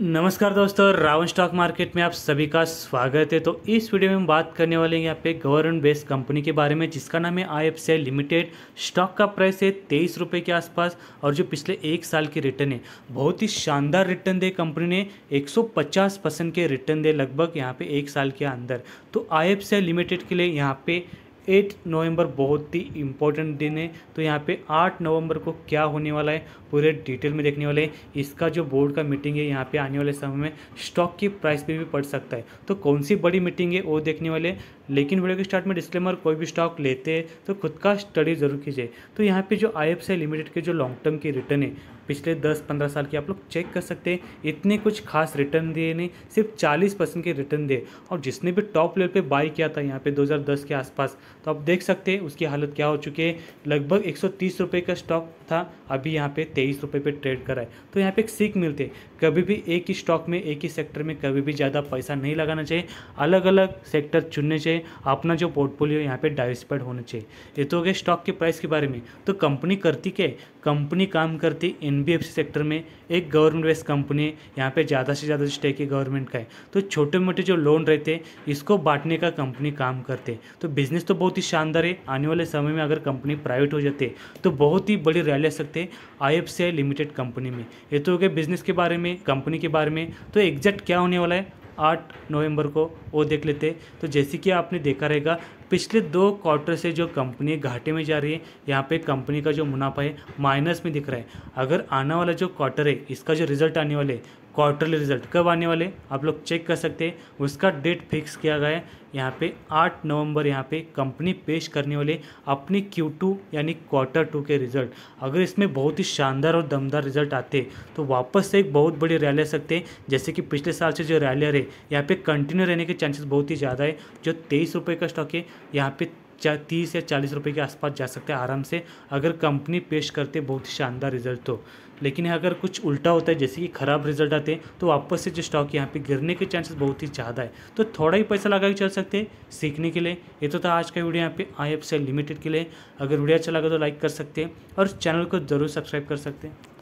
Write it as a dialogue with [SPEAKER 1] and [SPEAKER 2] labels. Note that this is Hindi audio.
[SPEAKER 1] नमस्कार दोस्तों रावण स्टॉक मार्केट में आप सभी का स्वागत है तो इस वीडियो में हम बात करने वाले हैं यहाँ पे गवर्नमेंट बेस्ड कंपनी के बारे में जिसका नाम है आई एफ लिमिटेड स्टॉक का प्राइस है तेईस रुपये के आसपास और जो पिछले एक साल के रिटर्न है बहुत ही शानदार रिटर्न दे कंपनी ने 150 परसेंट के रिटर्न दे लगभग यहाँ पे एक साल के अंदर तो आई लिमिटेड के लिए यहाँ पे एट नवंबर बहुत ही इंपॉर्टेंट दिन है तो यहाँ पे आठ नवंबर को क्या होने वाला है पूरे डिटेल में देखने वाले हैं इसका जो बोर्ड का मीटिंग है यहाँ पे आने वाले समय में स्टॉक की प्राइस पे भी पड़ सकता है तो कौन सी बड़ी मीटिंग है वो देखने वाले लेकिन वीडियो के स्टार्ट में डिस्क्लेमर कोई भी स्टॉक लेते हैं तो खुद का स्टडी जरूर कीजिए तो यहाँ पे जो आई लिमिटेड के जो लॉन्ग टर्म की रिटर्न है पिछले 10-15 साल की आप लोग चेक कर सकते हैं इतने कुछ खास रिटर्न दिए नहीं सिर्फ 40 परसेंट के रिटर्न दिए और जिसने भी टॉप लेवल पे बाई किया था यहाँ पे 2010 के आसपास तो आप देख सकते हैं उसकी हालत क्या हो चुकी है लगभग एक रुपए का स्टॉक था अभी यहाँ पे तेईस रुपये पर ट्रेड कराए तो यहाँ पे एक सीख मिलते कभी भी एक ही स्टॉक में एक ही सेक्टर में कभी भी ज़्यादा पैसा नहीं लगाना चाहिए अलग अलग सेक्टर चुनने चाहिए अपना जो पोर्टफोलियो यहाँ पे डाइवर्सिफाइड होना चाहिए ये तो हो गया स्टॉक के प्राइस के बारे में तो कंपनी करती क्या कंपनी काम करती एन सेक्टर में एक गवर्नमेंट बेस्ड कंपनी है यहाँ पर ज़्यादा से ज़्यादा स्टेक है गवर्नमेंट का है तो छोटे मोटे जो लोन रहते इसको बांटने का कंपनी काम करते तो बिजनेस तो बहुत ही शानदार है आने वाले समय में अगर कंपनी प्राइवेट हो जाते तो बहुत ही बड़ी रैली आ सकते हैं आई लिमिटेड कंपनी में ये तो हो गया बिजनेस के बारे में कंपनी के बारे में तो एग्जैक्ट क्या होने वाला है आठ नवंबर को वो देख लेते तो जैसे कि आपने देखा रहेगा पिछले दो क्वार्टर से जो कंपनी घाटे में जा रही है यहाँ पे कंपनी का जो मुनाफा है माइनस में दिख रहा है अगर आने वाला जो क्वार्टर है इसका जो रिजल्ट आने वाले क्वार्टरली रिजल्ट कब आने वाले आप लोग चेक कर सकते हैं उसका डेट फिक्स किया गया है यहाँ पे 8 नवंबर यहाँ पे कंपनी पेश करने वाले अपने Q2 यानी क्वार्टर टू के रिजल्ट अगर इसमें बहुत ही शानदार और दमदार रिजल्ट आते तो वापस से एक बहुत बड़ी रैली आ सकते हैं जैसे कि पिछले साल से जो रैली रहे यहाँ पे कंटिन्यू रहने के चांसेस बहुत ही ज़्यादा है जो तेईस रुपये का स्टॉक है यहाँ पे तीस या चालीस रुपये के आसपास जा सकते हैं आराम से अगर कंपनी पेश करते बहुत ही शानदार रिजल्ट तो लेकिन अगर कुछ उल्टा होता है जैसे कि ख़राब रिजल्ट आते हैं तो वापस से जो स्टॉक यहाँ पे गिरने के चांसेस बहुत ही ज़्यादा है तो थोड़ा ही पैसा लगा के चल सकते हैं सीखने के लिए ये तो था आज का वीडियो यहाँ पे आई एफ लिमिटेड के लिए अगर वीडियो अच्छा लगा तो लाइक कर सकते हैं और चैनल को ज़रूर सब्सक्राइब कर सकते हैं